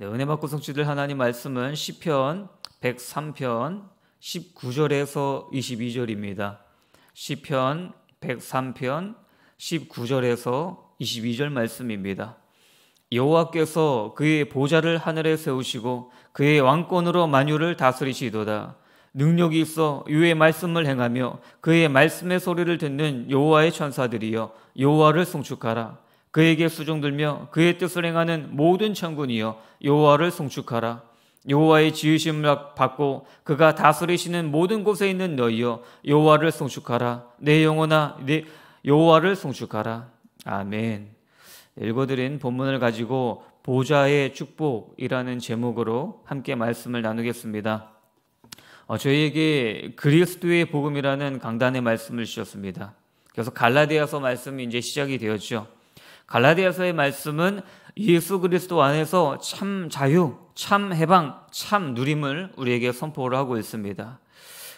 네, 은혜 받고 성취될 하나님 말씀은 시편 103편 19절에서 22절입니다. 시편 103편 19절에서 22절 말씀입니다. 여호와께서 그의 보좌를 하늘에 세우시고 그의 왕권으로 만유를 다스리시도다. 능력이 있어 유의 말씀을 행하며 그의 말씀의 소리를 듣는 여호와의 천사들이여 여호와를 송축하라. 그에게 수종들며 그의 뜻을 행하는 모든 천군이여 여호와를 송축하라 여호와의 지으심을 받고 그가 다스리시는 모든 곳에 있는 너희여 여호와를 송축하라 내 영혼아 내 여호와를 송축하라 아멘 읽어드린 본문을 가지고 보좌의 축복이라는 제목으로 함께 말씀을 나누겠습니다. 어, 저희에게 그리스도의 복음이라는 강단의 말씀을 주셨습니다. 그래서 갈라디아서 말씀이 이제 시작이 되었죠. 갈라디아서의 말씀은 예수 그리스도 안에서 참 자유, 참 해방, 참 누림을 우리에게 선포를 하고 있습니다.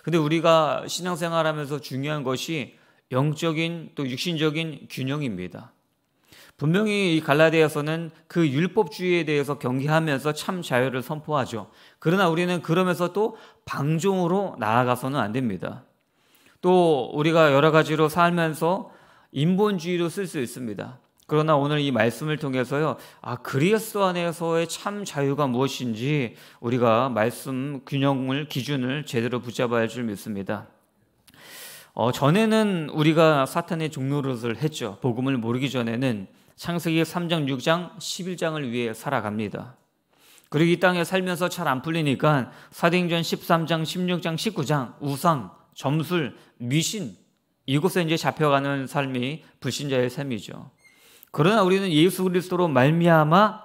근데 우리가 신앙생활 하면서 중요한 것이 영적인 또 육신적인 균형입니다. 분명히 이 갈라디아서는 그 율법주의에 대해서 경계하면서 참 자유를 선포하죠. 그러나 우리는 그러면서 또 방종으로 나아가서는 안 됩니다. 또 우리가 여러 가지로 살면서 인본주의로 쓸 수 있습니다. 그러나 오늘 이 말씀을 통해서요, 아, 그리스도 안에서의 참 자유가 무엇인지 우리가 말씀 균형을, 기준을 제대로 붙잡아야 할 줄 믿습니다. 어, 전에는 우리가 사탄의 종로릇을 했죠. 복음을 모르기 전에는 창세기 3장, 6장, 11장을 위해 살아갑니다. 그리고 이 땅에 살면서 잘 안 풀리니까 사도행전 13장, 16장, 19장, 우상, 점술, 미신 이곳에 이제 잡혀가는 삶이 불신자의 삶이죠. 그러나 우리는 예수 그리스도로 말미암아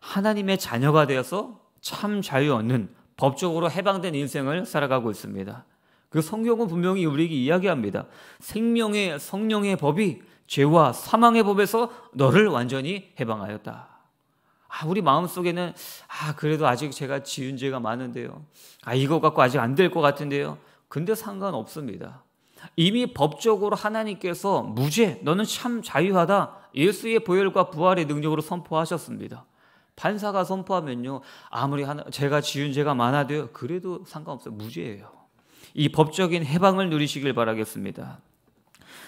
하나님의 자녀가 되어서 참 자유 얻는 법적으로 해방된 인생을 살아가고 있습니다. 그 성경은 분명히 우리에게 이야기합니다. 생명의 성령의 법이 죄와 사망의 법에서 너를 완전히 해방하였다. 아, 우리 마음속에는 아, 그래도 아직 제가 지은 죄가 많은데요. 아, 이거 갖고 아직 안 될 것 같은데요. 근데 상관없습니다. 이미 법적으로 하나님께서 무죄, 너는 참 자유하다. 예수의 보혈과 부활의 능력으로 선포하셨습니다. 반사가 선포하면요. 아무리 하나, 제가 지은 죄가 많아도요. 그래도 상관없어요. 무죄예요. 이 법적인 해방을 누리시길 바라겠습니다.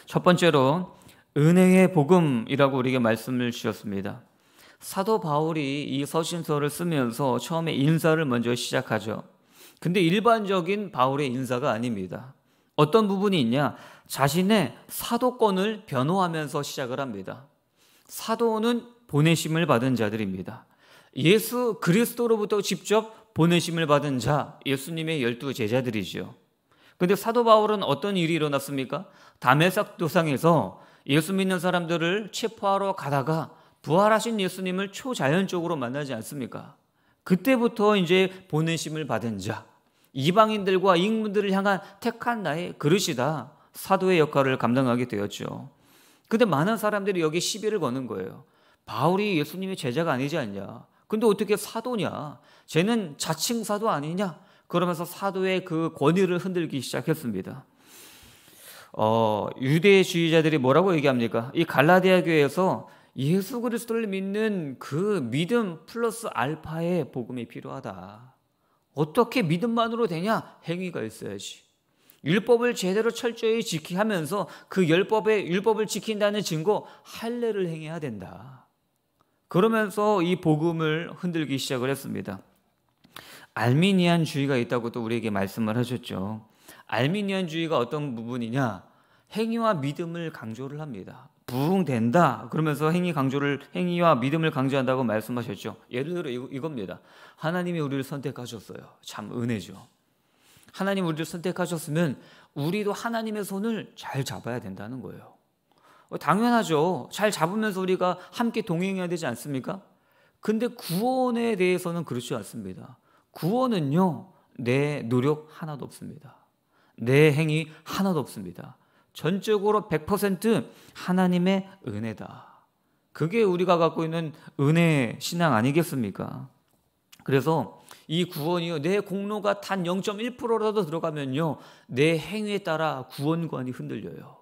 첫 번째로 은혜의 복음이라고 우리에게 말씀을 주셨습니다. 사도 바울이 이 서신서를 쓰면서 처음에 인사를 먼저 시작하죠. 근데 일반적인 바울의 인사가 아닙니다. 어떤 부분이 있냐? 자신의 사도권을 변호하면서 시작을 합니다. 사도는 보내심을 받은 자들입니다. 예수 그리스도로부터 직접 보내심을 받은 자, 예수님의 열두 제자들이지요. 근데 사도 바울은 어떤 일이 일어났습니까? 담에삭 도상에서 예수 믿는 사람들을 체포하러 가다가 부활하신 예수님을 초자연적으로 만나지 않습니까? 그때부터 이제 보내심을 받은 자, 이방인들과 인문들을 향한 택한 나의 그릇이다. 사도의 역할을 감당하게 되었죠. 근데 많은 사람들이 여기 시비를 거는 거예요. 바울이 예수님의 제자가 아니지 않냐. 근데 어떻게 사도냐? 쟤는 자칭 사도 아니냐? 그러면서 사도의 그 권위를 흔들기 시작했습니다. 어, 유대주의자들이 뭐라고 얘기합니까? 이 갈라디아 교회에서 예수 그리스도를 믿는 그 믿음 플러스 알파의 복음이 필요하다. 어떻게 믿음만으로 되냐? 행위가 있어야지. 율법을 제대로 철저히 지키하면서 그율법에 율법을 지킨다는 증거 할례를 행해야 된다. 그러면서 이 복음을 흔들기 시작을 했습니다. 알미니안 주의가 있다고 또 우리에게 말씀을 하셨죠. 알미니안 주의가 어떤 부분이냐? 행위와 믿음을 강조를 합니다. 부흥된다. 그러면서 행위 강조를 행위와 믿음을 강조한다고 말씀하셨죠. 예를 들어 이겁니다. 하나님이 우리를 선택하셨어요. 참 은혜죠. 하나님 우리를 선택하셨으면 우리도 하나님의 손을 잘 잡아야 된다는 거예요. 어, 당연하죠. 잘 잡으면서 우리가 함께 동행해야 되지 않습니까? 근데 구원에 대해서는 그렇지 않습니다. 구원은요, 내 노력 하나도 없습니다. 내 행위 하나도 없습니다. 전적으로 100% 하나님의 은혜다. 그게 우리가 갖고 있는 은혜 신앙 아니겠습니까? 그래서 이 구원이요. 내 공로가 단 0.1%라도 들어가면요. 내 행위에 따라 구원관이 흔들려요.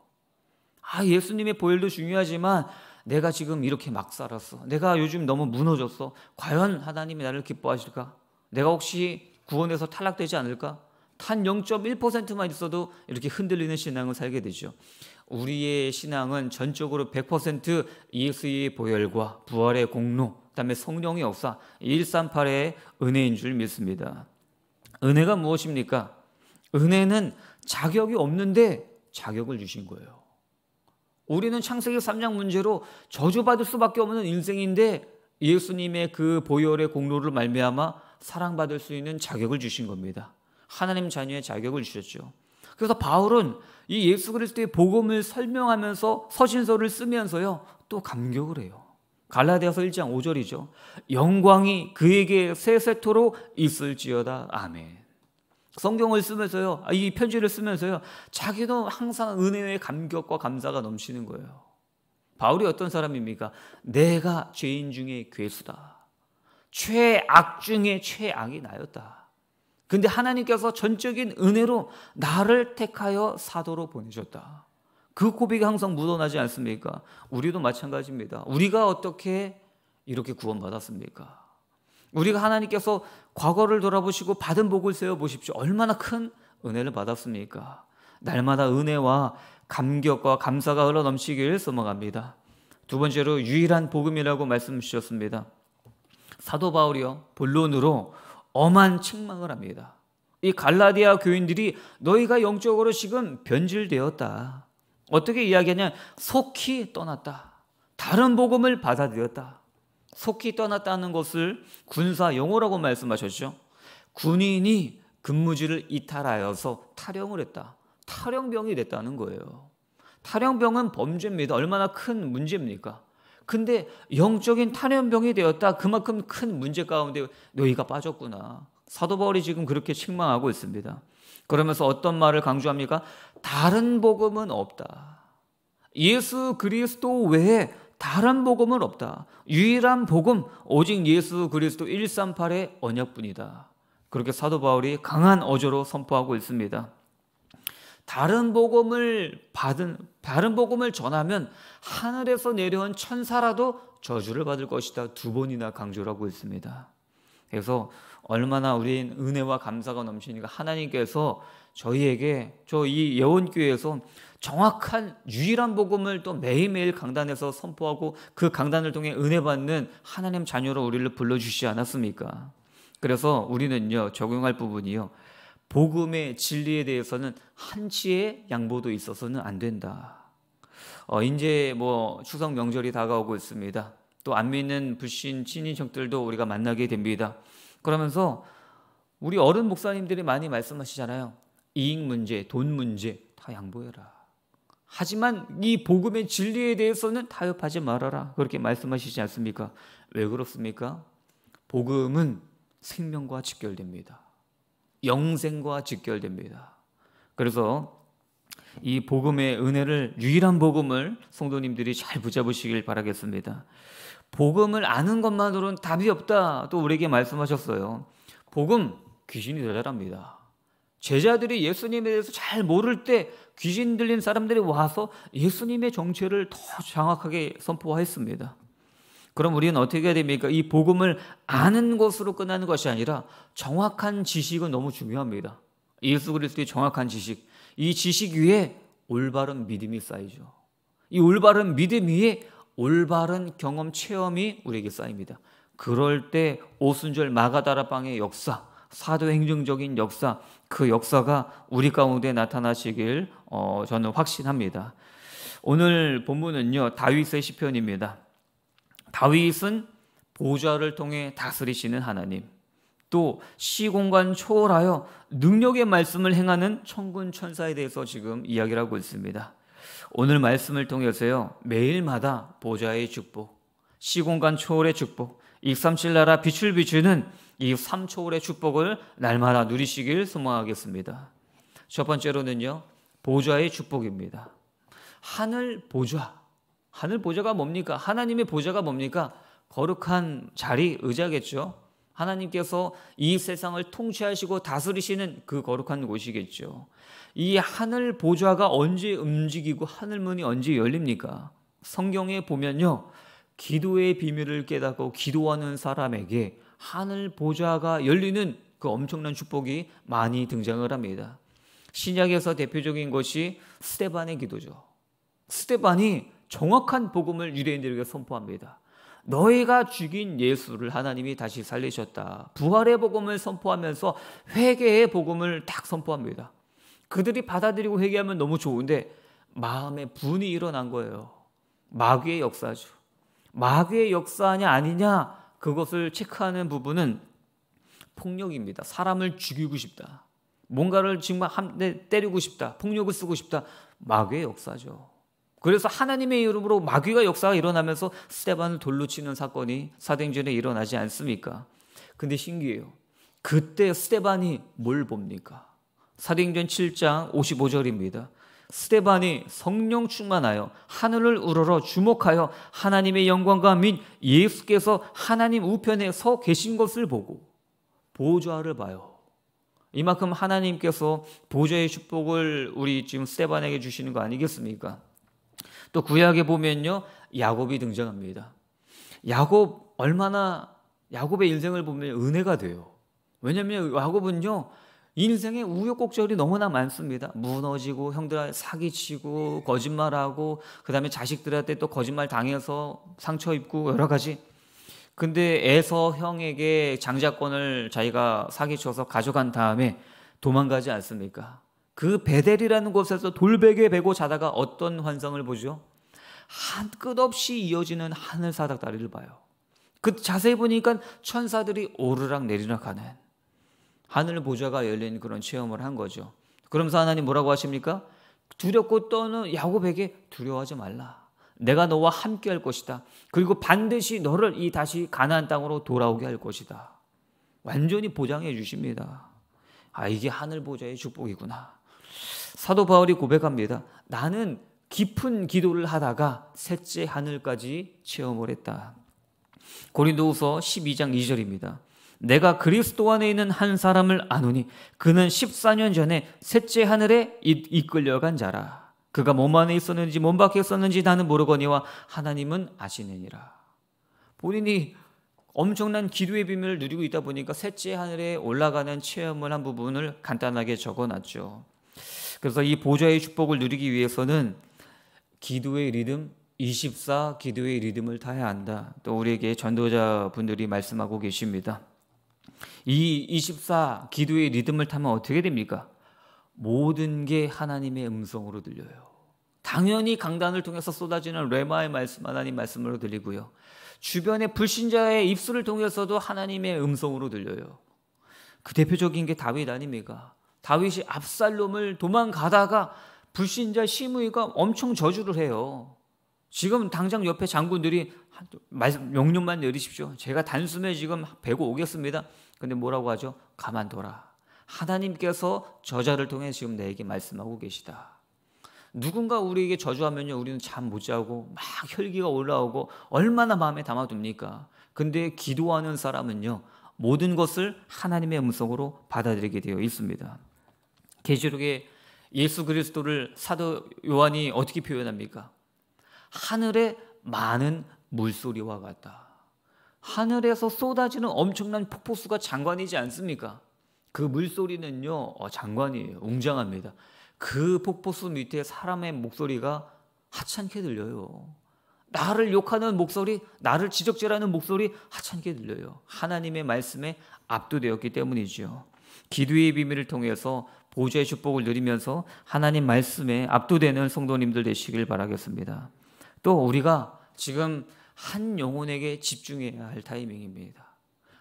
아, 예수님의 보혈도 중요하지만 내가 지금 이렇게 막 살았어. 내가 요즘 너무 무너졌어. 과연 하나님이 나를 기뻐하실까? 내가 혹시 구원에서 탈락되지 않을까? 단 0.1%만 있어도 이렇게 흔들리는 신앙을 살게 되죠. 우리의 신앙은 전적으로 100% 예수의 보혈과 부활의 공로 다음에 성령의 역사 138의 은혜인 줄 믿습니다. 은혜가 무엇입니까? 은혜는 자격이 없는데 자격을 주신 거예요. 우리는 창세기 3장 문제로 저주받을 수밖에 없는 인생인데 예수님의 그 보혈의 공로를 말미암아 사랑받을 수 있는 자격을 주신 겁니다. 하나님 자녀의 자격을 주셨죠. 그래서 바울은 이 예수 그리스도의 복음을 설명하면서 서신서를 쓰면서요 또 감격을 해요. 갈라디아서 1장 5절이죠. 영광이 그에게 세세토로 있을지어다. 아멘. 성경을 쓰면서요, 아, 이 편지를 쓰면서요, 자기도 항상 은혜의 감격과 감사가 넘치는 거예요. 바울이 어떤 사람입니까? 내가 죄인 중에 괴수다. 최악 중에 최악이 나였다. 근데 하나님께서 전적인 은혜로 나를 택하여 사도로 보내셨다. 그 고백이 항상 묻어나지 않습니까? 우리도 마찬가지입니다. 우리가 어떻게 이렇게 구원받았습니까? 우리가 하나님께서 과거를 돌아보시고 받은 복을 세어 보십시오. 얼마나 큰 은혜를 받았습니까? 날마다 은혜와 감격과 감사가 흘러 넘치길 소망합니다. 두 번째로 유일한 복음이라고 말씀 주셨습니다. 사도 바울이요 본론으로 엄한 책망을 합니다. 이 갈라디아 교인들이 너희가 영적으로 지금 변질되었다. 어떻게 이야기하냐? 속히 떠났다. 다른 복음을 받아들였다. 속히 떠났다는 것을 군사 용어라고 말씀하셨죠. 군인이 근무지를 이탈하여서 탈영을 했다. 탈영병이 됐다는 거예요. 탈영병은 범죄입니다. 얼마나 큰 문제입니까? 근데 영적인 탈영병이 되었다. 그만큼 큰 문제 가운데 너희가 빠졌구나. 사도 바울이 지금 그렇게 책망하고 있습니다. 그러면서 어떤 말을 강조합니까? 다른 복음은 없다. 예수 그리스도 외에 다른 복음은 없다. 유일한 복음, 오직 예수 그리스도 138의 언약뿐이다. 그렇게 사도 바울이 강한 어조로 선포하고 있습니다. 다른 복음을 받은 다른 복음을 전하면 하늘에서 내려온 천사라도 저주를 받을 것이다 두 번이나 강조 하고 있습니다. 그래서 얼마나 우리 은혜와 감사가 넘치니까 하나님께서 저희에게 저이 예원교회에서 정확한 유일한 복음을 또 매일매일 강단에서 선포하고 그 강단을 통해 은혜 받는 하나님 자녀로 우리를 불러주시지 않았습니까? 그래서 우리는요, 적용할 부분이요. 복음의 진리에 대해서는 한치의 양보도 있어서는 안 된다. 어, 이제 뭐 추석 명절이 다가오고 있습니다. 또 안 믿는 불신 친인척들도 우리가 만나게 됩니다. 그러면서 우리 어른 목사님들이 많이 말씀하시잖아요. 이익 문제, 돈 문제 다 양보해라. 하지만 이 복음의 진리에 대해서는 타협하지 말아라. 그렇게 말씀하시지 않습니까? 왜 그렇습니까? 복음은 생명과 직결됩니다. 영생과 직결됩니다. 그래서 이 복음의 은혜를 유일한 복음을 성도님들이 잘 붙잡으시길 바라겠습니다. 복음을 아는 것만으로는 답이 없다. 또 우리에게 말씀하셨어요. 복음 귀신이 대단합니다 제자들이 예수님에 대해서 잘 모를 때 귀신 들린 사람들이 와서 예수님의 정체를 더 정확하게 선포했습니다. 그럼 우리는 어떻게 해야 됩니까? 이 복음을 아는 것으로 끝나는 것이 아니라 정확한 지식은 너무 중요합니다. 예수 그리스도의 정확한 지식. 이 지식 위에 올바른 믿음이 쌓이죠. 이 올바른 믿음 위에 올바른 경험 체험이 우리에게 쌓입니다. 그럴 때 오순절 마가다라방의 역사, 사도행정적인 역사, 그 역사가 우리 가운데 나타나시길 어, 저는 확신합니다. 오늘 본문은요 다윗의 시편입니다. 다윗은 보좌를 통해 다스리시는 하나님, 또 시공간 초월하여 능력의 말씀을 행하는 천군 천사에 대해서 지금 이야기를 하고 있습니다. 오늘 말씀을 통해서요 매일마다 보좌의 축복, 시공간 초월의 축복, 237 나라 빛을 비추는 이 3초월의 축복을 날마다 누리시길 소망하겠습니다. 첫 번째로는요. 보좌의 축복입니다. 하늘 보좌. 하늘 보좌가 뭡니까? 하나님의 보좌가 뭡니까? 거룩한 자리, 의자겠죠. 하나님께서 이 세상을 통치하시고 다스리시는 그 거룩한 곳이겠죠. 이 하늘 보좌가 언제 움직이고 하늘문이 언제 열립니까? 성경에 보면요. 기도의 비밀을 깨닫고 기도하는 사람에게 하늘 보좌가 열리는 그 엄청난 축복이 많이 등장을 합니다. 신약에서 대표적인 것이 스테반의 기도죠. 스테반이 정확한 복음을 유대인들에게 선포합니다. 너희가 죽인 예수를 하나님이 다시 살리셨다. 부활의 복음을 선포하면서 회개의 복음을 딱 선포합니다. 그들이 받아들이고 회개하면 너무 좋은데 마음에 분이 일어난 거예요. 마귀의 역사죠. 마귀의 역사냐 아니냐 그것을 체크하는 부분은 폭력입니다. 사람을 죽이고 싶다. 뭔가를 정말 한대 때리고 싶다. 폭력을 쓰고 싶다. 마귀의 역사죠. 그래서 하나님의 이름으로 마귀가 역사가 일어나면서 스테반을 돌로 치는 사건이 사행전에 일어나지 않습니까? 근데 신기해요. 그때 스테반이 뭘 봅니까? 사행전 7장 55절입니다. 스테반이 성령 충만하여 하늘을 우러러 주목하여 하나님의 영광과 및 예수께서 하나님 우편에 서 계신 것을 보고 보좌를 봐요. 이만큼 하나님께서 보좌의 축복을 우리 지금 스테반에게 주시는 거 아니겠습니까? 또 구약에 보면요. 야곱이 등장합니다. 야곱 얼마나 야곱의 인생을 보면 은혜가 돼요. 왜냐하면 야곱은요 인생에 우여곡절이 너무나 많습니다. 무너지고 형들한테 사기치고 거짓말하고 그다음에 자식들한테 또 거짓말 당해서 상처 입고 여러 가지. 근데 애서 형에게 장자권을 자기가 사기쳐서 가져간 다음에 도망가지 않습니까? 그 베델이라는 곳에서 돌베개 베고 자다가 어떤 환상을 보죠? 한 끝없이 이어지는 하늘 사닥다리를 봐요. 그 자세히 보니까 천사들이 오르락 내리락 하는 하늘 보좌가 열린 그런 체험을 한 거죠. 그러면서 하나님 뭐라고 하십니까? 두렵고 떠는 야곱에게 두려워하지 말라. 내가 너와 함께 할 것이다. 그리고 반드시 너를 이 다시 가나안 땅으로 돌아오게 할 것이다. 완전히 보장해 주십니다. 아 이게 하늘 보좌의 축복이구나. 사도 바울이 고백합니다. 나는 깊은 기도를 하다가 셋째 하늘까지 체험을 했다. 고린도후서 12장 2절입니다. 내가 그리스도 안에 있는 한 사람을 아노니 그는 14년 전에 셋째 하늘에 이끌려간 자라. 그가 몸 안에 있었는지 몸 밖에 있었는지 나는 모르거니와 하나님은 아시느니라. 본인이 엄청난 기도의 비밀을 누리고 있다 보니까 셋째 하늘에 올라가는 체험을 한 부분을 간단하게 적어놨죠. 그래서 이 보좌의 축복을 누리기 위해서는 기도의 리듬, 24 기도의 리듬을 타야 한다. 또 우리에게 전도자분들이 말씀하고 계십니다. 이24 기도의 리듬을 타면 어떻게 됩니까? 모든 게 하나님의 음성으로 들려요. 당연히 강단을 통해서 쏟아지는 레마의 말씀, 하나님 말씀으로 들리고요. 주변의 불신자의 입술을 통해서도 하나님의 음성으로 들려요. 그 대표적인 게 다윗 아닙니까? 다윗이 압살롬을 도망가다가 불신자 시므이가 엄청 저주를 해요. 지금 당장 옆에 장군들이 말씀 명령만 내리십시오. 제가 단숨에 지금 배고 오겠습니다. 근데 뭐라고 하죠? 가만둬라. 하나님께서 저자를 통해 지금 내게 말씀하고 계시다. 누군가 우리에게 저주하면요, 우리는 잠 못 자고 막 혈기가 올라오고 얼마나 마음에 담아둡니까? 근데 기도하는 사람은요, 모든 것을 하나님의 음성으로 받아들이게 되어 있습니다. 계시록에 예수 그리스도를 사도 요한이 어떻게 표현합니까? 하늘에 많은 물소리와 같다. 하늘에서 쏟아지는 엄청난 폭포수가 장관이지 않습니까? 그 물소리는요, 어, 장관이에요. 웅장합니다. 그 폭포수 밑에 사람의 목소리가 하찮게 들려요. 나를 욕하는 목소리, 나를 지적질하는 목소리 하찮게 들려요. 하나님의 말씀에 압도되었기 때문이지요. 기도의 비밀을 통해서 보좌의 축복을 누리면서 하나님 말씀에 압도되는 성도님들 되시길 바라겠습니다. 또 우리가 지금 한 영혼에게 집중해야 할 타이밍입니다.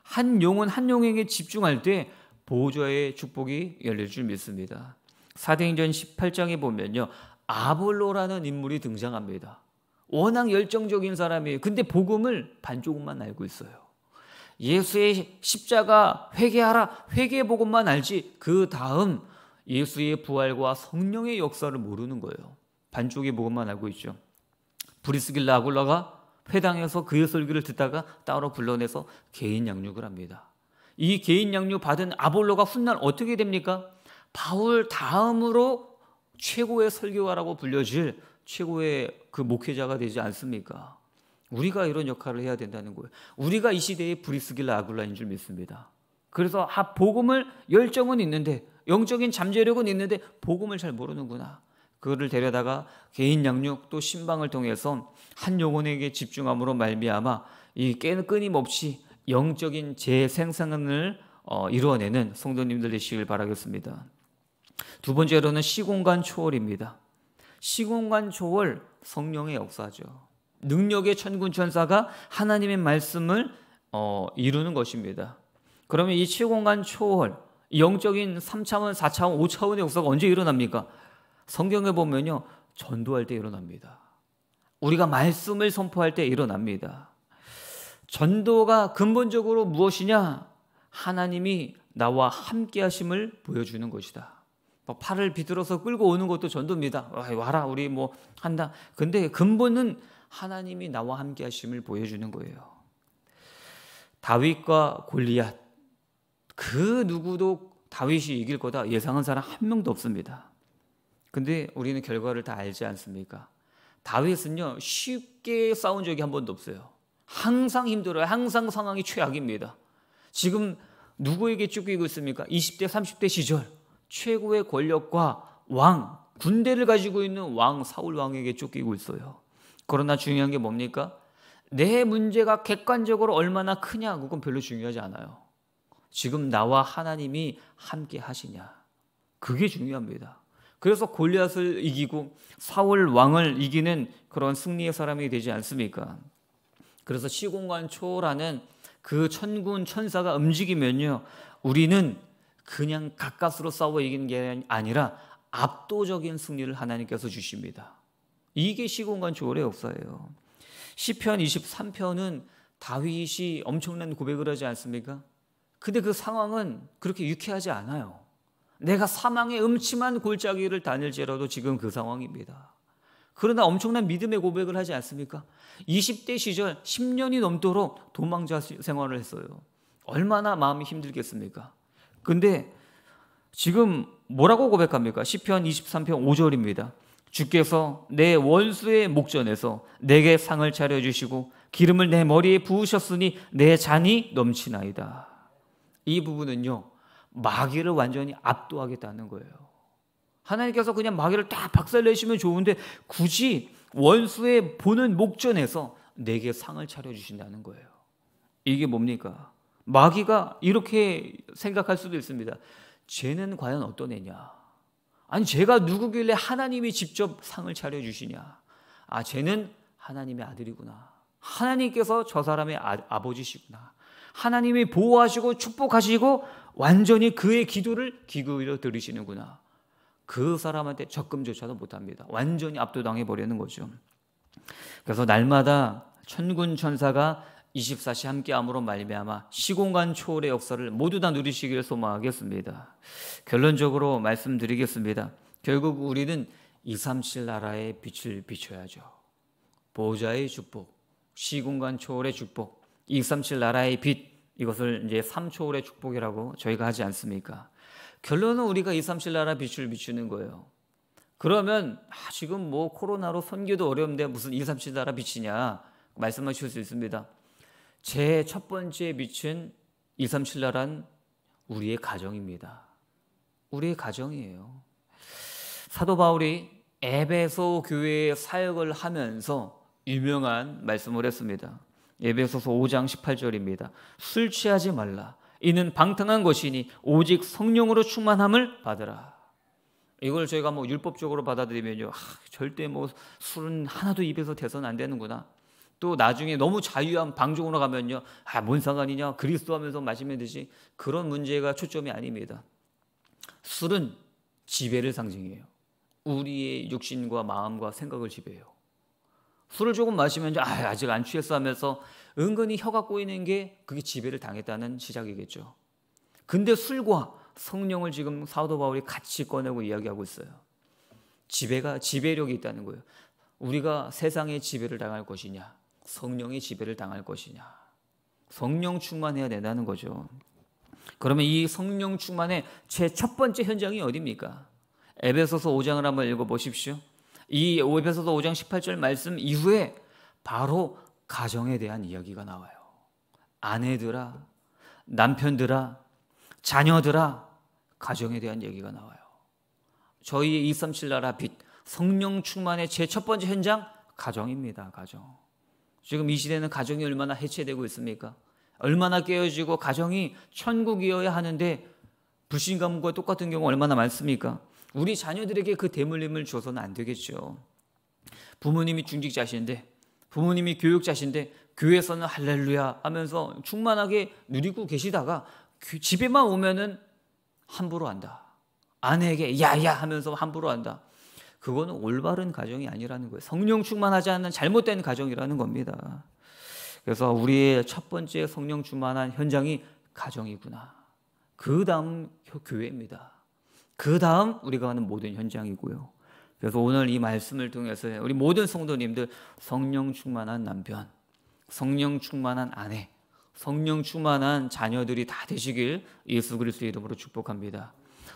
한 영혼 한 영혼에게 집중할 때보좌의 축복이 열릴 줄 믿습니다. 사도행전 18장에 보면요. 아볼로라는 인물이 등장합니다. 워낙 열정적인 사람이에요. 근데 복음을 반쪽만 알고 있어요. 예수의 십자가 회개하라 회개 복음만 알지 그 다음 예수의 부활과 성령의 역사를 모르는 거예요. 반쪽의 복음만 알고 있죠. 브리스길라 아굴라가 회당에서 그의 설교를 듣다가 따로 불러내서 개인 양육을 합니다. 이 개인 양육 받은 아볼로가 훗날 어떻게 됩니까? 바울 다음으로 최고의 설교가라고 불려질 최고의 그 목회자가 되지 않습니까? 우리가 이런 역할을 해야 된다는 거예요. 우리가 이 시대의 브리스길라 아굴라인 줄 믿습니다. 그래서 복음을 열정은 있는데 영적인 잠재력은 있는데 복음을 잘 모르는구나. 그를 데려다가 개인 양육 또 신방을 통해서 한 영혼에게 집중함으로 말미암아 이 끊임없이 영적인 재생산을 어, 이루어내는 성도님들 되시길 바라겠습니다. 두 번째로는 시공간 초월입니다. 시공간 초월 성령의 역사죠. 능력의 천군 천사가 하나님의 말씀을 어, 이루는 것입니다. 그러면 이 시공간 초월 영적인 3차원, 4차원, 5차원의 역사가 언제 일어납니까? 성경에 보면요. 전도할 때 일어납니다. 우리가 말씀을 선포할 때 일어납니다. 전도가 근본적으로 무엇이냐? 하나님이 나와 함께 하심을 보여주는 것이다. 뭐 팔을 비틀어서 끌고 오는 것도 전도입니다. 와라, 우리 뭐 한다. 근데 근본은 하나님이 나와 함께 하심을 보여주는 거예요. 다윗과 골리앗. 그 누구도 다윗이 이길 거다 예상한 사람 한 명도 없습니다. 근데 우리는 결과를 다 알지 않습니까? 다윗은요, 쉽게 싸운 적이 한 번도 없어요. 항상 힘들어요. 항상 상황이 최악입니다. 지금 누구에게 쫓기고 있습니까? 20대, 30대 시절 최고의 권력과 왕, 군대를 가지고 있는 왕 사울 왕에게 쫓기고 있어요. 그러나 중요한 게 뭡니까? 내 문제가 객관적으로 얼마나 크냐 그건 별로 중요하지 않아요. 지금 나와 하나님이 함께 하시냐. 그게 중요합니다. 그래서 골리앗을 이기고 사울 왕을 이기는 그런 승리의 사람이 되지 않습니까? 그래서 시공간 초월는그 천군 천사가 움직이면요. 우리는 그냥 가까스로 싸워 이기게 아니라 압도적인 승리를 하나님께서 주십니다. 이게 시공간 초월의 역사예요. 시편 23편은 다윗이 엄청난 고백을 하지 않습니까? 근데 그 상황은 그렇게 유쾌하지 않아요. 내가 사망의 음침한 골짜기를 다닐지라도 지금 그 상황입니다. 그러나 엄청난 믿음의 고백을 하지 않습니까? 20대 시절 10년이 넘도록 도망자 생활을 했어요. 얼마나 마음이 힘들겠습니까? 근데 지금 뭐라고 고백합니까? 10편 23편 5절입니다. 주께서 내 원수의 목전에서 내게 상을 차려주시고 기름을 내 머리에 부으셨으니 내 잔이 넘치나이다. 이 부분은요, 마귀를 완전히 압도하겠다는 거예요. 하나님께서 그냥 마귀를 다 박살내시면 좋은데 굳이 원수의 보는 목전에서 내게 상을 차려주신다는 거예요. 이게 뭡니까? 마귀가 이렇게 생각할 수도 있습니다. 쟤는 과연 어떤 애냐? 아니, 쟤가 누구길래 하나님이 직접 상을 차려주시냐? 아, 쟤는 하나님의 아들이구나. 하나님께서 저 사람의 아, 버지시구나 하나님이 보호하시고 축복하시고 완전히 그의 기도를 기울여 들으시는구나. 그 사람한테 적금조차도 못합니다. 완전히 압도당해 버리는 거죠. 그래서 날마다 천군 천사가 24시 함께함으로 말미암아 시공간 초월의 역사를 모두 다 누리시기를 소망하겠습니다. 결론적으로 말씀드리겠습니다. 결국 우리는 237 나라의 빛을 비춰야죠. 보좌의 축복, 시공간 초월의 축복, 237 나라의 빛, 이것을 이제 삼초월의 축복이라고 저희가 하지 않습니까? 결론은 우리가 이삼칠 나라 빛을 비추는 거예요. 그러면 아, 지금 뭐 코로나로 선교도 어려운데 무슨 이삼칠 나라 빛이냐 말씀하실 수 있습니다. 제 첫 번째 빛은 이삼칠 나란 우리의 가정입니다. 우리의 가정이에요. 사도 바울이 에베소 교회의 사역을 하면서 유명한 말씀을 했습니다. 예배소서 5장 18절입니다. 술 취하지 말라. 이는 방탕한 것이니 오직 성령으로 충만함을 받으라. 이걸 저희가 뭐 율법적으로 받아들이면요. 아, 절대 뭐 술은 하나도 입에서 대선 안 되는구나. 또 나중에 너무 자유한 방종으로 가면요. 아, 뭔 상관이냐. 그리스도 하면서 마시면 되지. 그런 문제가 초점이 아닙니다. 술은 지배를 상징해요. 우리의 육신과 마음과 생각을 지배해요. 술을 조금 마시면 아, 아직 안 취했어 하면서 은근히 혀가 꼬이는 게 그게 지배를 당했다는 시작이겠죠. 근데 술과 성령을 지금 사도 바울이 같이 꺼내고 이야기하고 있어요. 지배가 지배력이 있다는 거예요. 우리가 세상의 지배를 당할 것이냐, 성령의 지배를 당할 것이냐. 성령 충만해야 된다는 거죠. 그러면 이 성령 충만의 제 첫 번째 현장이 어디입니까? 에베소서 5장을 한번 읽어 보십시오. 이 에베소서 5장 18절 말씀 이후에 바로 가정에 대한 이야기가 나와요. 아내들아, 남편들아, 자녀들아, 가정에 대한 얘기가 나와요. 저희의 237 나라 빛, 성령 충만의 제 첫 번째 현장, 가정입니다, 가정. 지금 이 시대는 가정이 얼마나 해체되고 있습니까? 얼마나 깨어지고 가정이 천국이어야 하는데 불신감과 똑같은 경우 얼마나 많습니까? 우리 자녀들에게 그 대물림을 줘서는 안 되겠죠. 부모님이 중직자신데 부모님이 교육자신데 교회에서는 할렐루야 하면서 충만하게 누리고 계시다가 그 집에만 오면은 함부로 한다. 아내에게 야야 하면서 함부로 한다. 그거는 올바른 가정이 아니라는 거예요. 성령 충만하지 않는 잘못된 가정이라는 겁니다. 그래서 우리의 첫 번째 성령 충만한 현장이 가정이구나. 그 다음 교회입니다. 그 다음 우리가 하는 모든 현장이고요. 그래서 오늘 이 말씀을 통해서 우리 모든 성도님들 성령 충만한 남편, 성령 충만한 아내, 성령 충만한 자녀들이 다 되시길 예수 그리스도 이름으로 축복합니다.